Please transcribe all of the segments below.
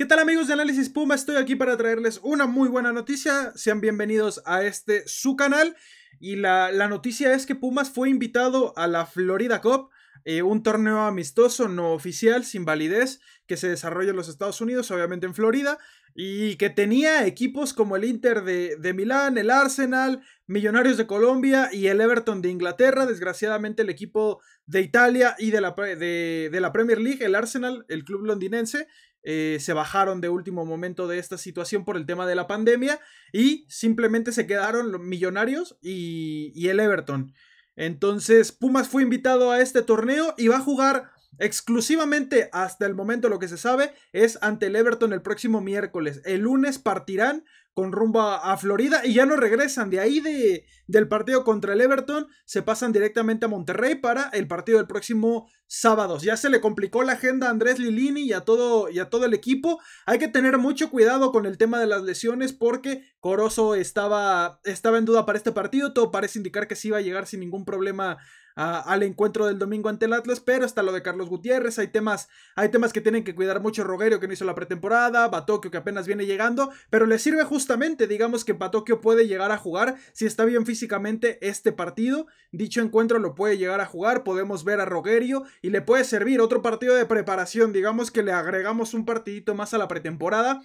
¿Qué tal amigos de Análisis Puma? Estoy aquí para traerles una muy buena noticia. Sean bienvenidos a este su canal. Y la, la noticia es que Pumas fue invitado a la Florida Cup eh, un torneo amistoso no oficial, sin validez, que se desarrolla en los Estados Unidos, obviamente en Florida, y que tenía equipos como el Inter de, Milán, el Arsenal, Millonarios de Colombia y el Everton de Inglaterra, desgraciadamente el equipo de Italia y de la, de la Premier League, el Arsenal, el club londinense, eh, se bajaron de último momento de esta situación por el tema de la pandemia y simplemente se quedaron millonarios y, y el Everton. Entonces, Pumas fue invitado a este torneo y va a jugar Exclusivamente hasta el momento lo que se sabe es ante el Everton el próximo miércoles. El lunes partirán con rumbo a, Florida y ya no regresan. De ahí de, del partido contra el Everton se pasan directamente a Monterrey para el partido del próximo sábado. Ya se le complicó la agenda a Andrés Lilini y a todo, todo el equipo. Hay que tener mucho cuidado con el tema de las lesiones porque Corozo estaba, estaba en duda para este partido. Todo parece indicar que sí iba a llegar sin ningún problema al encuentro del domingo ante el Atlas, pero hasta lo de Carlos Gutiérrez, hay temas, hay temas que tienen que cuidar mucho Rogerio que no hizo la pretemporada, Batocchio que apenas viene llegando, pero le sirve justamente, digamos que Batocchio puede llegar a jugar si está bien físicamente este partido, dicho encuentro lo puede llegar a jugar, podemos ver a Rogerio. y le puede servir otro partido de preparación, digamos que le agregamos un partidito más a la pretemporada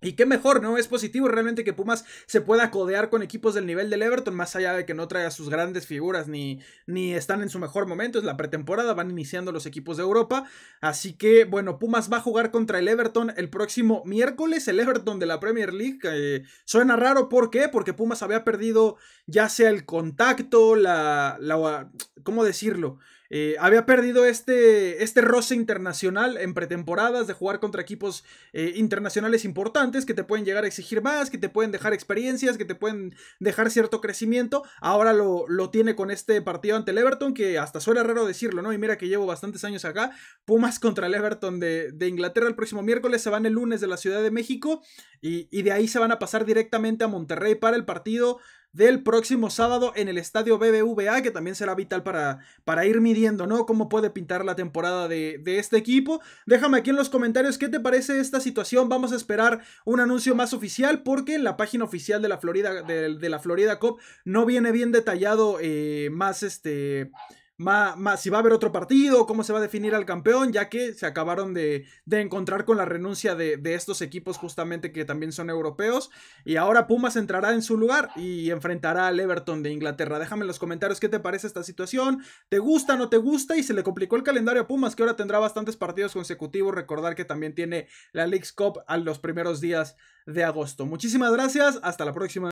y qué mejor, ¿no? Es positivo realmente que Pumas se pueda codear con equipos del nivel del Everton, más allá de que no traiga sus grandes figuras ni, ni están en su mejor momento. Es la pretemporada, van iniciando los equipos de Europa. Así que, bueno, Pumas va a jugar contra el Everton el próximo miércoles, el Everton de la Premier League. suena raro, ¿por qué? Porque Pumas había perdido ya sea el contacto, la. la ¿Cómo decirlo? Eh, había perdido este, este roce internacional en pretemporadas de jugar contra equipos eh, internacionales importantes que te pueden llegar a exigir más, que te pueden dejar experiencias, que te pueden dejar cierto crecimiento. Ahora lo, tiene con este partido ante el Everton, que hasta suena raro decirlo, ¿no? Y mira que llevo bastantes años acá. Pumas contra el Everton de, Inglaterra el próximo miércoles, se van el lunes de la Ciudad de México y, y de ahí se van a pasar directamente a Monterrey para el partido del próximo sábado en el estadio BBVA, que también será vital para, para ir midiendo, ¿no? Cómo puede pintar la temporada de, este equipo. Déjame aquí en los comentarios qué te parece esta situación. Vamos a esperar un anuncio más oficial porque en la página oficial de la Florida, de, la Florida Cup no viene bien detallado eh, más este más si va a haber otro partido, cómo se va a definir al campeón, ya que se acabaron de, encontrar con la renuncia de, de, estos equipos justamente que también son europeos. Y ahora Pumas entrará en su lugar y enfrentará al Everton de Inglaterra. Déjame en los comentarios qué te parece esta situación, te gusta, no te gusta y se le complicó el calendario a Pumas que ahora tendrá bastantes partidos consecutivos. Recordar que también tiene la League's Cup a los primeros días de agosto. Muchísimas gracias, hasta la próxima.